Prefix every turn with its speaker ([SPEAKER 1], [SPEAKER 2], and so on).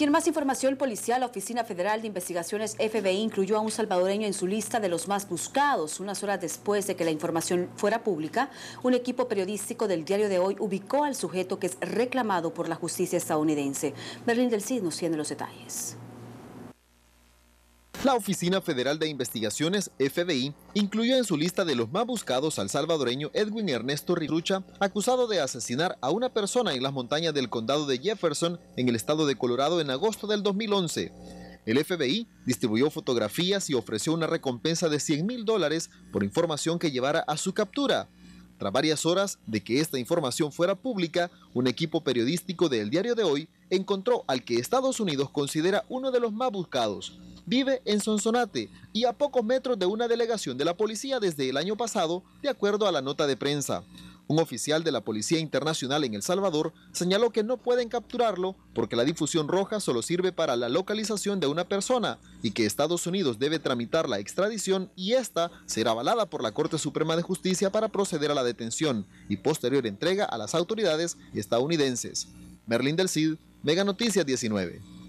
[SPEAKER 1] Quien más información policial, la Oficina Federal de Investigaciones FBI incluyó a un salvadoreño en su lista de los más buscados. Unas horas después de que la información fuera pública, un equipo periodístico del diario de hoy ubicó al sujeto que es reclamado por la justicia estadounidense. Berlín del Cid nos tiene los detalles.
[SPEAKER 2] La Oficina Federal de Investigaciones, FBI, incluyó en su lista de los más buscados al salvadoreño Edwin Ernesto Rirucha, acusado de asesinar a una persona en las montañas del condado de Jefferson, en el estado de Colorado, en agosto del 2011. El FBI distribuyó fotografías y ofreció una recompensa de 100 mil dólares por información que llevara a su captura. Tras varias horas de que esta información fuera pública, un equipo periodístico del diario de hoy encontró al que Estados Unidos considera uno de los más buscados, vive en Sonsonate y a pocos metros de una delegación de la policía desde el año pasado, de acuerdo a la nota de prensa. Un oficial de la Policía Internacional en El Salvador señaló que no pueden capturarlo porque la difusión roja solo sirve para la localización de una persona y que Estados Unidos debe tramitar la extradición y esta será avalada por la Corte Suprema de Justicia para proceder a la detención y posterior entrega a las autoridades estadounidenses. Merlin del Cid, Mega Noticias 19.